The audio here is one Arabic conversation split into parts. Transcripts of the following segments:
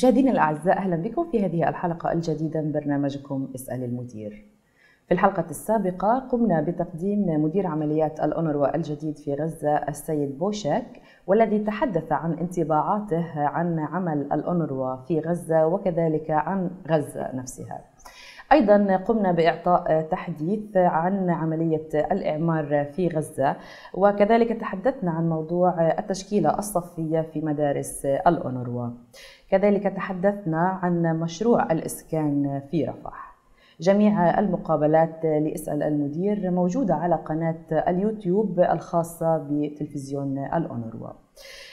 مشاهدينا الأعزاء أهلا بكم في هذه الحلقة الجديدة من برنامجكم اسأل المدير في الحلقة السابقة قمنا بتقديم مدير عمليات الأونروا الجديد في غزة السيد بوشك والذي تحدث عن انطباعاته عن عمل الأونروا في غزة وكذلك عن غزة نفسها أيضا قمنا بإعطاء تحديث عن عملية الإعمار في غزة وكذلك تحدثنا عن موضوع التشكيلة الصفية في مدارس الأونروا كذلك تحدثنا عن مشروع الإسكان في رفح جميع المقابلات لاسأل المدير موجودة على قناة اليوتيوب الخاصة بتلفزيون الأونروا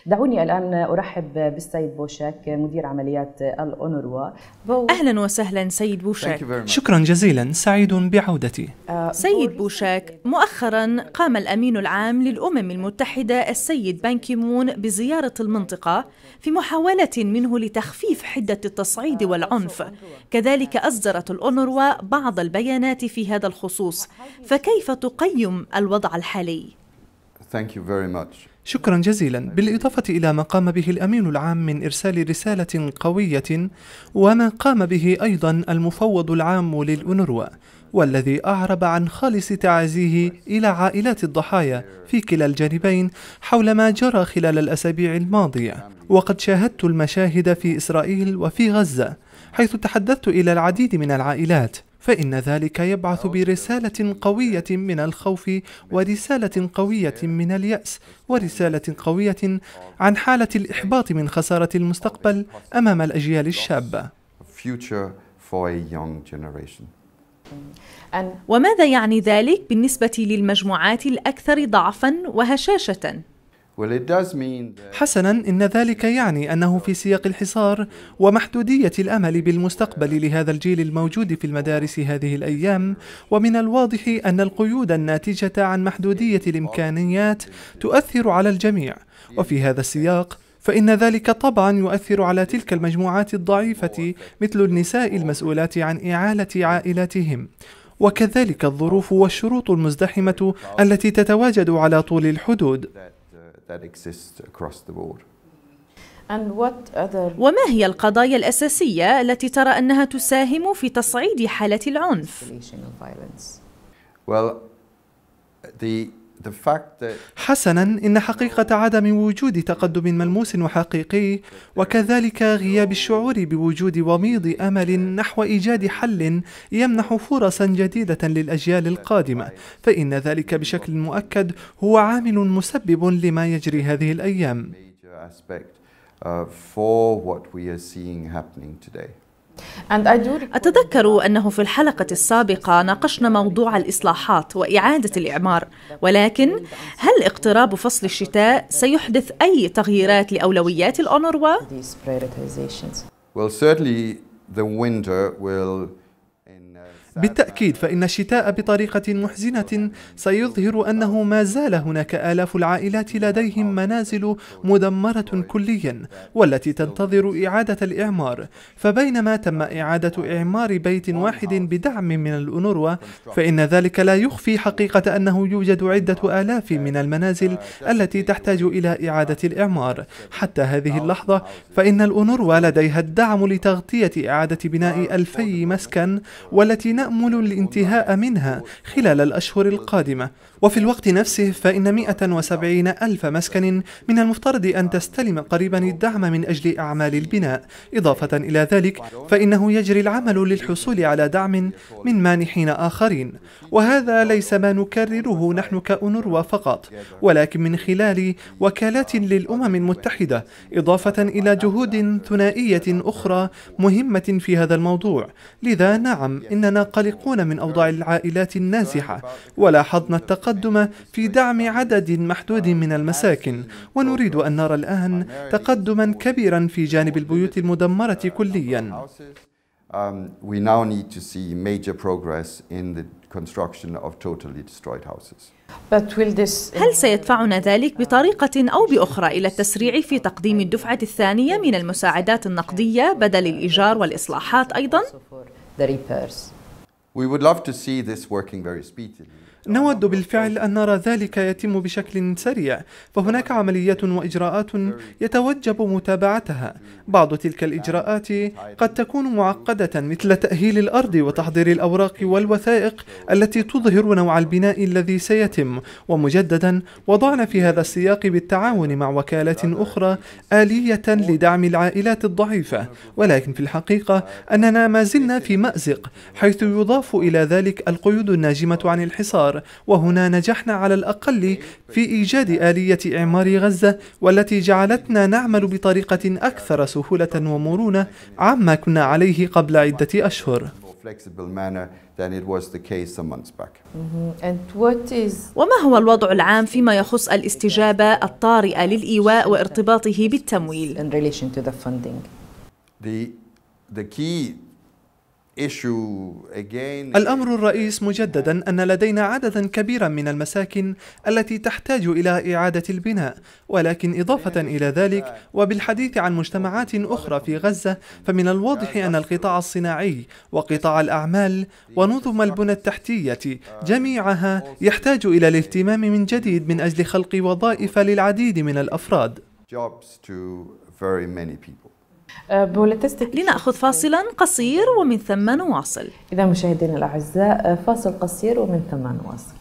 دعوني الآن أرحب بالسيد بوشاك مدير عمليات الأونروا بو... أهلا وسهلا سيد بوشاك شكرا جزيلا سعيد بعودتي آه، سيد بوشاك مؤخرا قام الأمين العام للأمم المتحدة السيد بانكيمون بزيارة المنطقة في محاولة منه لتخفيف حدة التصعيد آه، والعنف كذلك أصدرت الأونروا بعض البيانات في هذا الخصوص فكيف تقيم الوضع الحالي؟ Thank you very much. شكرا جزيلا بالإضافة إلى ما قام به الأمين العام من إرسال رسالة قوية وما قام به أيضا المفوض العام للأونروا والذي أعرب عن خالص تعازيه إلى عائلات الضحايا في كلا الجانبين حول ما جرى خلال الأسابيع الماضية وقد شاهدت المشاهد في إسرائيل وفي غزة حيث تحدثت إلى العديد من العائلات فإن ذلك يبعث برسالة قوية من الخوف ورسالة قوية من اليأس ورسالة قوية عن حالة الإحباط من خسارة المستقبل أمام الأجيال الشابة. وماذا يعني ذلك بالنسبة للمجموعات الأكثر ضعفا وهشاشة؟ حسنا ان ذلك يعني انه في سياق الحصار ومحدوديه الامل بالمستقبل لهذا الجيل الموجود في المدارس هذه الايام ومن الواضح ان القيود الناتجه عن محدوديه الامكانيات تؤثر على الجميع وفي هذا السياق فإن ذلك طبعا يؤثر على تلك المجموعات الضعيفة مثل النساء المسؤولات عن إعالة عائلاتهم وكذلك الظروف والشروط المزدحمة التي تتواجد على طول الحدود that exists across the board. وما هي القضايا الأساسية التي ترى أنها تساهم في تصعيد حالة العنف؟ Well, the حسنا ان حقيقه عدم وجود تقدم ملموس وحقيقي وكذلك غياب الشعور بوجود وميض امل نحو ايجاد حل يمنح فرصا جديده للاجيال القادمه فان ذلك بشكل مؤكد هو عامل مسبب لما يجري هذه الايام uh, for what we are seeing happening today. أتذكر أنه في الحلقة السابقة ناقشنا موضوع الإصلاحات وإعادة الإعمار، ولكن هل اقتراب فصل الشتاء سيحدث أي تغييرات لأولويات الأونروا؟ Well, بالتأكيد فإن الشتاء بطريقة محزنة سيظهر أنه ما زال هناك آلاف العائلات لديهم منازل مدمرة كليا والتي تنتظر إعادة الإعمار فبينما تم إعادة إعمار بيت واحد بدعم من الأنوروا فإن ذلك لا يخفي حقيقة أنه يوجد عدة آلاف من المنازل التي تحتاج إلى إعادة الإعمار حتى هذه اللحظة فإن الأنوروا لديها الدعم لتغطية إعادة بناء ألفي مسكن والتي نأمل الانتهاء منها خلال الأشهر القادمة وفي الوقت نفسه فإن 170 ألف مسكن من المفترض أن تستلم قريبا الدعم من أجل أعمال البناء إضافة إلى ذلك فإنه يجري العمل للحصول على دعم من مانحين آخرين وهذا ليس ما نكرره نحن كأونروا فقط ولكن من خلال وكالات للأمم المتحدة إضافة إلى جهود ثنائية أخرى مهمة في هذا الموضوع لذا نعم إننا قلقون من أوضاع العائلات النازحة ولاحظنا التقدم في دعم عدد محدود من المساكن ونريد أن نرى الآن تقدما كبيرا في جانب البيوت المدمرة كليا um, we now need to see major progress in the construction of totally destroyed houses. هل سيدفعنا ذلك بطريقة أو بأخرى إلى التسريع في تقديم الدفعة الثانية من المساعدات النقدية بدل الإيجار والإصلاحات أيضا؟ We would love to see this working very speedily. نود بالفعل أن نرى ذلك يتم بشكل سريع فهناك عمليات وإجراءات يتوجب متابعتها بعض تلك الإجراءات قد تكون معقدة مثل تأهيل الأرض وتحضير الأوراق والوثائق التي تظهر نوع البناء الذي سيتم ومجددا وضعنا في هذا السياق بالتعاون مع وكالات أخرى آلية لدعم العائلات الضعيفة ولكن في الحقيقة أننا ما زلنا في مأزق حيث يضاف إلى ذلك القيود الناجمة عن الحصار وهنا نجحنا على الأقل في إيجاد آلية إعمار غزة والتي جعلتنا نعمل بطريقة أكثر سهولة ومرونة عما كنا عليه قبل عدة أشهر mm-hmm. وما هو الوضع العام فيما يخص الاستجابة الطارئة للإيواء وارتباطه بالتمويل؟ الأمر الرئيس مجددا أن لدينا عددا كبيرا من المساكن التي تحتاج إلى إعادة البناء ولكن إضافة إلى ذلك وبالحديث عن مجتمعات أخرى في غزة فمن الواضح أن القطاع الصناعي وقطاع الأعمال ونظم البنى التحتية جميعها يحتاج إلى الاهتمام من جديد من أجل خلق وظائف للعديد من الأفراد آه، لنأخذ فاصلا قصير ومن ثم نواصل إذا مشاهدينا الأعزاء آه، فاصل قصير ومن ثم نواصل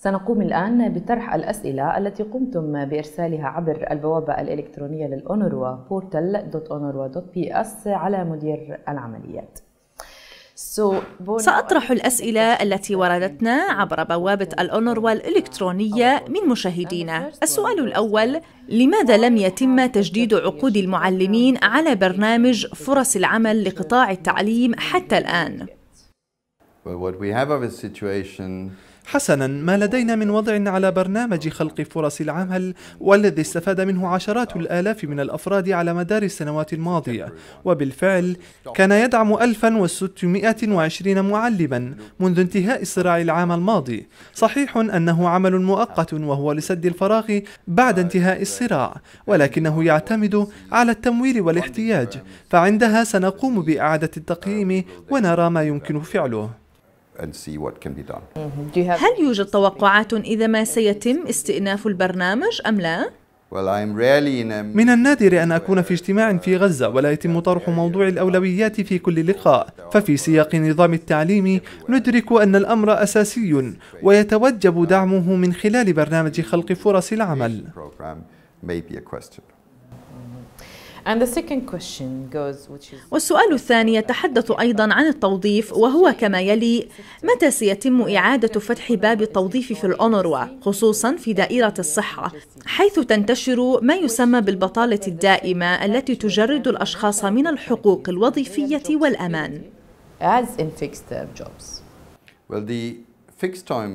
سنقوم الآن بطرح الأسئلة التي قمتم بإرسالها عبر البوابة الإلكترونية للأونروا بورتال دوت أونروا دوت بي أس على مدير العمليات سأطرح الأسئلة التي وردتنا عبر بوابة الأونروا الإلكترونية من مشاهدينا السؤال الأول لماذا لم يتم تجديد عقود المعلمين على برنامج فرص العمل لقطاع التعليم حتى الآن؟ حسنا ما لدينا من وضع على برنامج خلق فرص العمل والذي استفاد منه عشرات الآلاف من الأفراد على مدار السنوات الماضية وبالفعل كان يدعم 1620 معلما منذ انتهاء الصراع العام الماضي صحيح أنه عمل مؤقت وهو لسد الفراغ بعد انتهاء الصراع ولكنه يعتمد على التمويل والاحتياج فعندها سنقوم بإعادة التقييم ونرى ما يمكن فعله and see what can be done. Mm-hmm. هل يوجد توقعات إذا ما سيتم استئناف البرنامج أم لا؟ من النادر أن أكون في اجتماع في غزة ولا يتم طرح موضوع الأولويات في كل لقاء ففي سياق نظام التعليم ندرك أن الأمر أساسي ويتوجب دعمه من خلال برنامج خلق فرص العمل والسؤال الثاني يتحدث أيضا عن التوظيف وهو كما يلي متى سيتم إعادة فتح باب التوظيف في الأونروا خصوصا في دائرة الصحة حيث تنتشر ما يسمى بالبطالة الدائمة التي تجرد الأشخاص من الحقوق الوظيفية والأمان as in fixed jobs. Well, the fixed time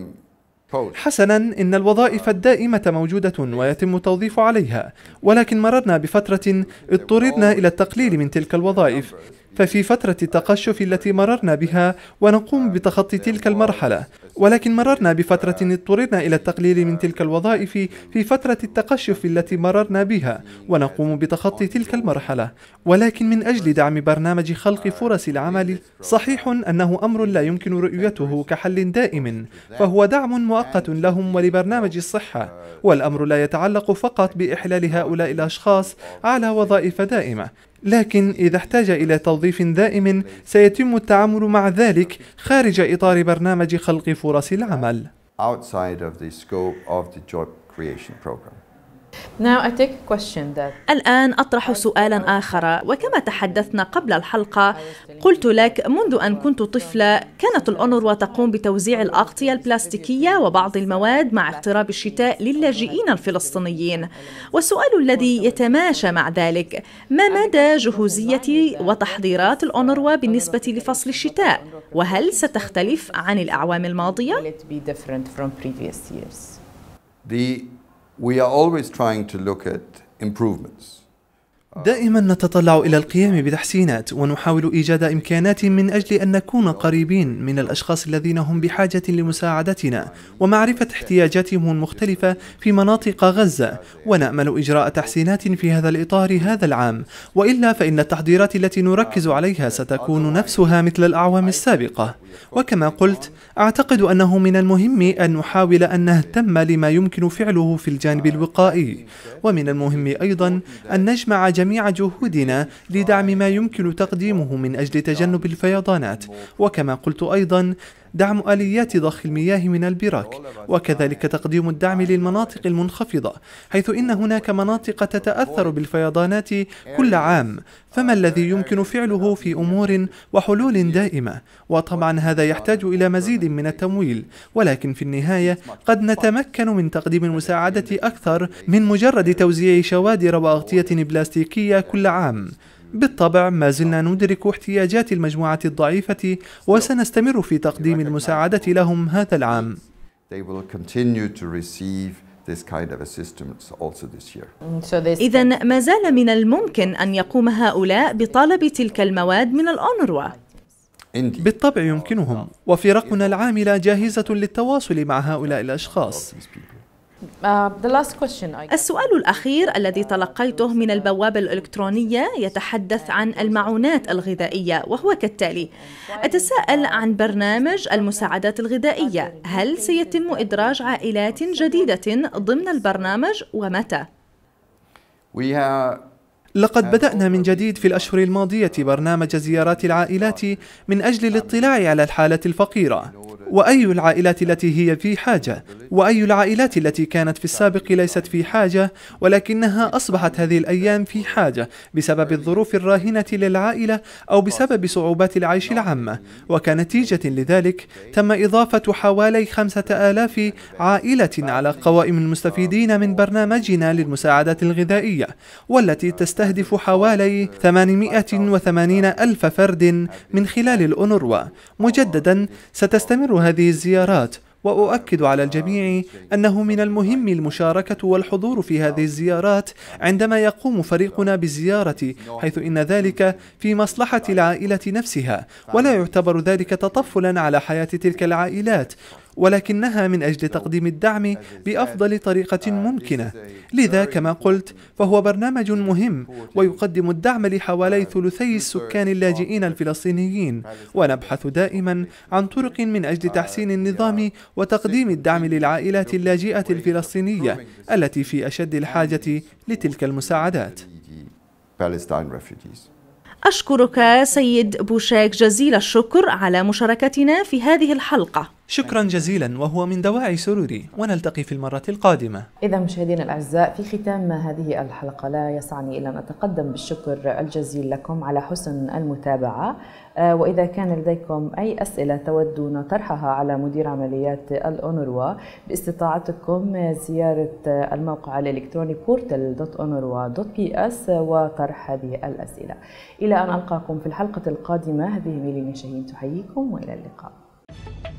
حسنا إن الوظائف الدائمة موجودة ويتم التوظيف عليها ولكن مررنا بفترة اضطررنا إلى التقليل من تلك الوظائف ففي فترة التقشف التي مررنا بها ونقوم بتخطي تلك المرحلة ولكن مررنا بفترة اضطررنا إلى التقليل من تلك الوظائف في فترة التقشف التي مررنا بها ونقوم بتخطي تلك المرحلة ولكن من أجل دعم برنامج خلق فرص العمل صحيح أنه أمر لا يمكن رؤيته كحل دائم فهو دعم مؤقت لهم ولبرنامج الصحة والأمر لا يتعلق فقط بإحلال هؤلاء الأشخاص على وظائف دائمة لكن إذا احتاج إلى توظيف دائم سيتم التعامل مع ذلك خارج إطار برنامج خلق فرص العمل. outside of the scope of the job creation program. الآن أطرح سؤالا آخر وكما تحدثنا قبل الحلقة قلت لك منذ أن كنت طفلة كانت الأونروا تقوم بتوزيع الأغطية البلاستيكية وبعض المواد مع اقتراب الشتاء للاجئين الفلسطينيين والسؤال الذي يتماشى مع ذلك ما مدى جهوزية وتحضيرات الأونروا بالنسبة لفصل الشتاء وهل ستختلف عن الأعوام الماضية؟ The We are always trying to look at improvements. دائما نتطلع الى القيام بتحسينات ونحاول ايجاد امكانات من اجل ان نكون قريبين من الاشخاص الذين هم بحاجه لمساعدتنا ومعرفه احتياجاتهم المختلفه في مناطق غزه ونامل اجراء تحسينات في هذا الاطار هذا العام والا فان التحضيرات التي نركز عليها ستكون نفسها مثل الاعوام السابقه وكما قلت أعتقد أنه من المهم أن نحاول أن نهتم لما يمكن فعله في الجانب الوقائي ومن المهم أيضا أن نجمع جميع جهودنا لدعم ما يمكن تقديمه من أجل تجنب الفيضانات وكما قلت أيضا دعم آليات ضخ المياه من البراك وكذلك تقديم الدعم للمناطق المنخفضة حيث إن هناك مناطق تتأثر بالفيضانات كل عام فما الذي يمكن فعله في أمور وحلول دائمة وطبعا هذا يحتاج إلى مزيد من التمويل ولكن في النهاية قد نتمكن من تقديم المساعدة أكثر من مجرد توزيع شوادر وأغطية بلاستيكية كل عام بالطبع ما زلنا ندرك احتياجات المجموعة الضعيفة وسنستمر في تقديم المساعدة لهم هذا العام. إذا ما زال من الممكن أن يقوم هؤلاء بطلب تلك المواد من الأونروا. بالطبع يمكنهم، وفرقنا العاملة جاهزة للتواصل مع هؤلاء الأشخاص. Uh, السؤال الأخير الذي تلقيته من البوابة الإلكترونية يتحدث عن المعونات الغذائية وهو كالتالي: أتساءل عن برنامج المساعدات الغذائية، هل سيتم إدراج عائلات جديدة ضمن البرنامج ومتى؟ We have لقد بدأنا من جديد في الأشهر الماضية برنامج زيارات العائلات من أجل الاطلاع على الحالة الفقيرة وأي العائلات التي هي في حاجة وأي العائلات التي كانت في السابق ليست في حاجة ولكنها أصبحت هذه الأيام في حاجة بسبب الظروف الراهنة للعائلة أو بسبب صعوبات العيش العامة وكنتيجة لذلك تم إضافة حوالي خمسة آلاف عائلة على قوائم المستفيدين من برنامجنا للمساعدات الغذائية والتي تستهدف تستهدف حوالي 880 ألف فرد من خلال الأونروا مجددا ستستمر هذه الزيارات وأؤكد على الجميع أنه من المهم المشاركة والحضور في هذه الزيارات عندما يقوم فريقنا بالزيارة حيث إن ذلك في مصلحة العائلة نفسها ولا يعتبر ذلك تطفلا على حياة تلك العائلات ولكنها من أجل تقديم الدعم بأفضل طريقة uh, ممكنة لذا كما قلت فهو برنامج مهم ويقدم الدعم لحوالي uh, ثلثي السكان اللاجئين الفلسطينيين ونبحث دائما عن طرق من أجل uh, تحسين النظام وتقديم الدعم للعائلات اللاجئة الفلسطينية التي في أشد الحاجة لتلك المساعدات أشكرك سيد بوشاك جزيل الشكر على مشاركتنا في هذه الحلقة شكرا جزيلا وهو من دواعي سروري ونلتقي في المرة القادمة إذا مشاهدينا الأعزاء في ختام هذه الحلقة لا يسعني إلا أن أتقدم بالشكر الجزيل لكم على حسن المتابعة آه، وإذا كان لديكم أي أسئلة تودون طرحها على مدير عمليات الأونروا باستطاعتكم زيارة الموقع الإلكتروني portal.onorwa.ps وطرح هذه الأسئلة إلى أن ألقاكم في الحلقة القادمة هذه من شاهين تحييكم وإلى اللقاء